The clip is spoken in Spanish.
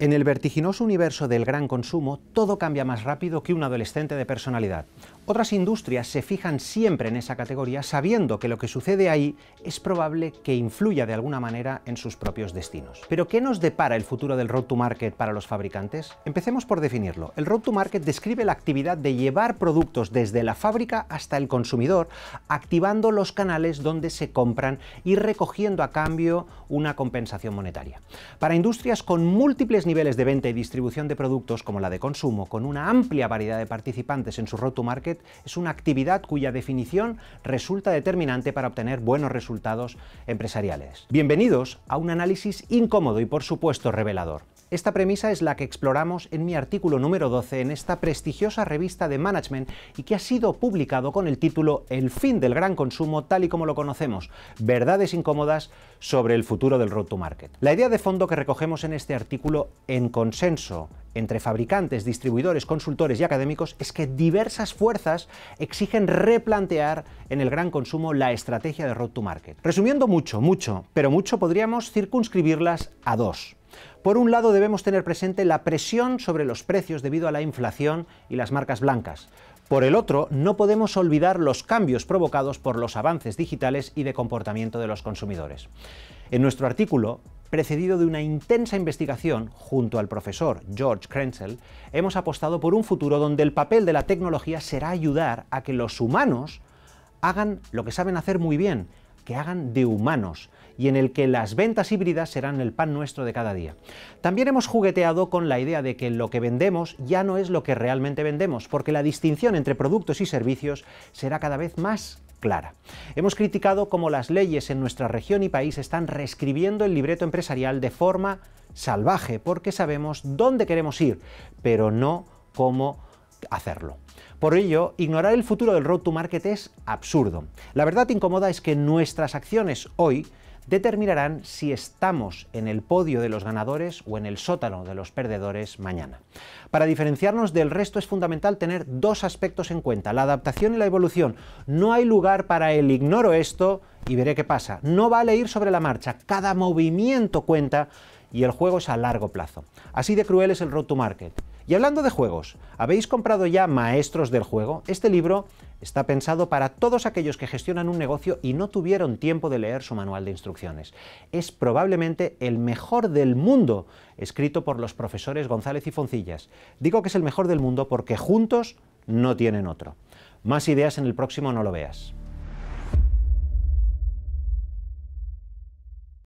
En el vertiginoso universo del gran consumo, todo cambia más rápido que un adolescente de personalidad. Otras industrias se fijan siempre en esa categoría sabiendo que lo que sucede ahí es probable que influya de alguna manera en sus propios destinos. Pero ¿qué nos depara el futuro del road to market para los fabricantes? Empecemos por definirlo. El road to market describe la actividad de llevar productos desde la fábrica hasta el consumidor, activando los canales donde se compran y recogiendo a cambio una compensación monetaria. Para industrias con múltiples niveles de venta y distribución de productos como la de consumo, con una amplia variedad de participantes en su road to market, es una actividad cuya definición resulta determinante para obtener buenos resultados empresariales. Bienvenidos a un análisis incómodo y por supuesto revelador. Esta premisa es la que exploramos en mi artículo número 12 en esta prestigiosa revista de management y que ha sido publicado con el título El fin del gran consumo tal y como lo conocemos, verdades incómodas sobre el futuro del road to market. La idea de fondo que recogemos en este artículo en consenso entre fabricantes, distribuidores, consultores y académicos es que diversas fuerzas exigen replantear en el gran consumo la estrategia de road to market. Resumiendo mucho, mucho, pero mucho podríamos circunscribirlas a dos. Por un lado, debemos tener presente la presión sobre los precios debido a la inflación y las marcas blancas. Por el otro, no podemos olvidar los cambios provocados por los avances digitales y de comportamiento de los consumidores. En nuestro artículo, precedido de una intensa investigación junto al profesor George Krenzel, hemos apostado por un futuro donde el papel de la tecnología será ayudar a que los humanos hagan lo que saben hacer muy bien, hagan de humanos y en el que las ventas híbridas serán el pan nuestro de cada día. También hemos jugueteado con la idea de que lo que vendemos ya no es lo que realmente vendemos, porque la distinción entre productos y servicios será cada vez más clara. Hemos criticado cómo las leyes en nuestra región y país están reescribiendo el libreto empresarial de forma salvaje, porque sabemos dónde queremos ir, pero no cómo hacerlo. Por ello, ignorar el futuro del road to market es absurdo. La verdad incómoda es que nuestras acciones hoy determinarán si estamos en el podio de los ganadores o en el sótano de los perdedores mañana. Para diferenciarnos del resto es fundamental tener dos aspectos en cuenta, la adaptación y la evolución. No hay lugar para el ignoro esto y veré qué pasa. No vale ir sobre la marcha, cada movimiento cuenta y el juego es a largo plazo. Así de cruel es el road to market. Y hablando de juegos, ¿habéis comprado ya Maestros del Juego? Este libro está pensado para todos aquellos que gestionan un negocio y no tuvieron tiempo de leer su manual de instrucciones. Es probablemente el mejor del mundo, escrito por los profesores González y Foncillas. Digo que es el mejor del mundo porque juntos no tienen otro. Más ideas en el próximo No lo veas.